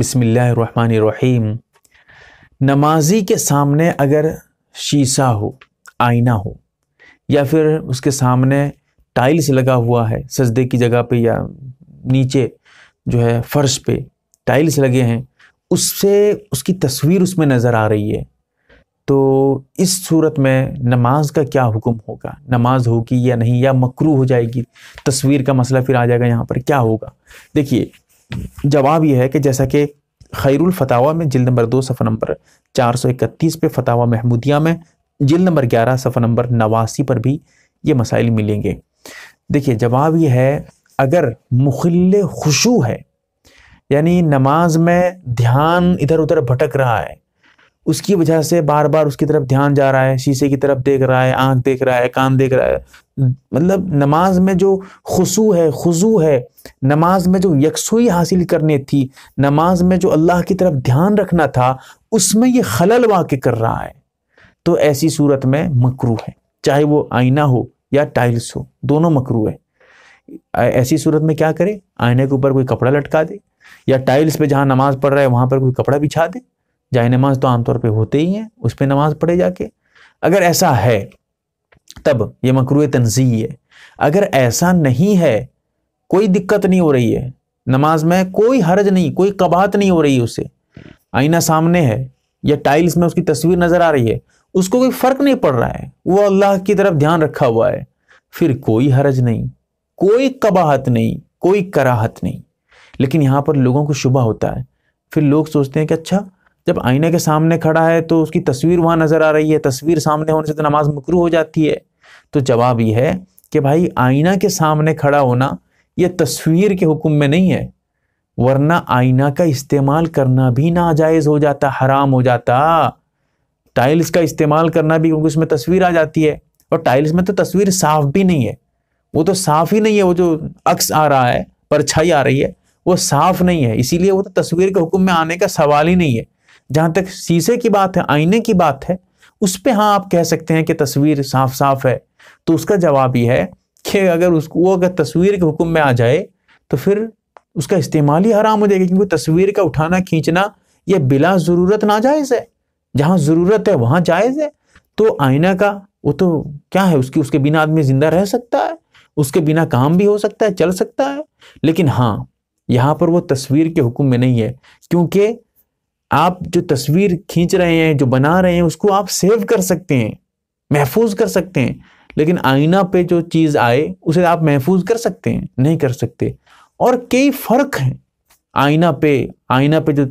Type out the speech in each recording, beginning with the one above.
بسم اللہ الرحمن الرحیم نمازی کے سامنے اگر شیشہ ہو آئینہ ہو یا پھر اس کے سامنے ٹائلز لگا ہوا ہے سجدے کی جگہ پہ یا نیچے جو ہے فرش پہ ٹائلز لگے ہیں اس سے اس کی تصویر اس میں نظر آ رہی ہے تو اس صورت میں نماز کا کیا حکم ہوگا نماز ہوگی یا نہیں یا مکرو ہو جائے گی تصویر کا مسئلہ پھر آ جائے گا یہاں پر کیا ہوگا دیکھیے جواب یہ ہے کہ جیسا کہ خیر الفتاوہ میں جلد نمبر دو صفحہ نمبر چار سو اکتیس پہ فتاوہ محمودیہ میں جلد نمبر گیارہ صفحہ نمبر نواسی پر بھی یہ مسائل ملیں گے دیکھیے جواب یہ ہے اگر مخل خشو ہے یعنی نماز میں دھیان ادھر ادھر بھٹک رہا ہے اس کی وجہ سے بار بار اس کی طرف دھیان جا رہا ہے شیشے کی طرف دیکھ رہا ہے آنکھ دیکھ رہا ہے کان دیکھ رہا ہے مطلب نماز میں جو خصو ہے خضو ہے نماز میں جو یکسوئی حاصل کرنے تھی نماز میں جو اللہ کی طرف دھیان رکھنا تھا اس میں یہ خلل واقع کر رہا ہے تو ایسی صورت میں مکرو ہے چاہے وہ آئینہ ہو یا ٹائلس ہو دونوں مکرو ہے ایسی صورت میں کیا کرے آئینے کے اوپر کوئی کپڑا لٹکا دے یا ٹائلس پہ جہاں نماز پڑھ رہا ہے وہاں پر کوئی کپڑا بچھا دے جائے نماز تو عام طور پہ ہوتے ہی ہیں اس پہ نماز پڑھے جا کے اگر ایسا ہے تب یہ مکرو تنظیح ہے اگر ایسا نہیں ہے کوئی دقت نہیں ہو رہی ہے نماز میں کوئی حرج نہیں کوئی کباہت نہیں ہو رہی ہے اسے آئینہ سامنے ہے یا ٹائلس میں اس کی تصویر نظر آ رہی ہے اس کو کوئی فرق نہیں پڑ رہا ہے وہ اللہ کی طرف دھیان رکھا ہوا ہے پھر کوئی حرج نہیں کوئی کباہت نہیں کوئی کراہت نہیں لیکن یہاں پر لوگوں کو شبہ ہوتا ہے پھر لوگ سوچتے ہیں کہ اچھا جب آئینے کے سامنے کھڑا ہے تو اس کی تصویر وہاں نظر آ رہی ہے تصویر سامنے ہونے سے تو نماز مکرو ہو جاتی ہے تو جواب یہ ہے کہ بھائی آئینہ کے سامنے کھڑا ہونا یہ تصویر کے حکم میں نہیں ہے ورنہ آئینہ کا استعمال کرنا بھی ناجائز ہو جاتا حرام ہو جاتا ٹائلز کا استعمال کرنا بھی کیونکہ اس میں تصویر آ جاتی ہے اور ٹائلز میں تو تصویر صاف بھی نہیں ہے وہ تو صاف ہی نہیں ہے وہ جو عکس آ رہا ہے پرچھائی آ رہی ہے وہ صاف نہیں ہے اسی لیے وہ تو تصویر کے حکم میں آنے کا سوال ہی نہیں ہے جہاں تک سیسے کی بات ہے آئینے کی بات ہے اس پہ ہاں آپ کہہ سکتے ہیں کہ تصویر صاف صاف ہے تو اس کا جواب یہ ہے کہ اگر اس کو وہ اگر تصویر کے حکم میں آ جائے تو پھر اس کا استعمال ہی حرام ہو جائے گا کیونکہ تصویر کا اٹھانا کھینچنا یہ بلا ضرورت ناجائز ہے جہاں ضرورت ہے وہاں جائز ہے تو آئینہ کا وہ تو کیا ہے اس کی اس کے بنا آدمی زندہ رہ سکتا ہے اس کے بنا کام بھی ہو سکتا ہے چل سکتا ہے لیکن ہاں یہاں پر وہ تصویر کے حکم میں نہیں ہے کیونکہ آپ جو تصویر کھینچ رہے ہیں جو بنا رہے ہیں اس کو آپ سیو کر سکتے ہیں محفوظ کر سکتے ہیں لیکن آئینہ پہ جو چیز آئے اسے آپ محفوظ کر سکتے ہیں نہیں کر سکتے اور کئی فرق ہیں آئینہ پہ آئینہ پہ جو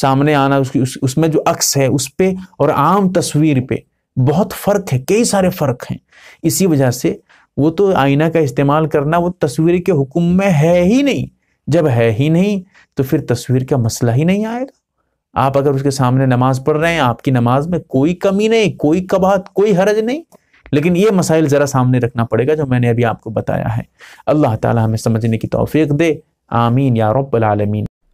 سامنے آنا اس کی اس اس میں جو عکس ہے اس پہ اور عام تصویر پہ بہت فرق ہے کئی سارے فرق ہیں اسی وجہ سے وہ تو آئینہ کا استعمال کرنا وہ تصویر کے حکم میں ہے ہی نہیں جب ہے ہی نہیں تو پھر تصویر کا مسئلہ ہی نہیں آئے گا آپ اگر اس کے سامنے نماز پڑھ رہے ہیں آپ کی نماز میں کوئی کمی نہیں کوئی کباہت کوئی حرج نہیں لیکن یہ مسائل ذرا سامنے رکھنا پڑے گا جو میں نے ابھی آپ کو بتایا ہے اللہ تعالیٰ ہمیں سمجھنے کی توفیق دے آمین یا رب العالمین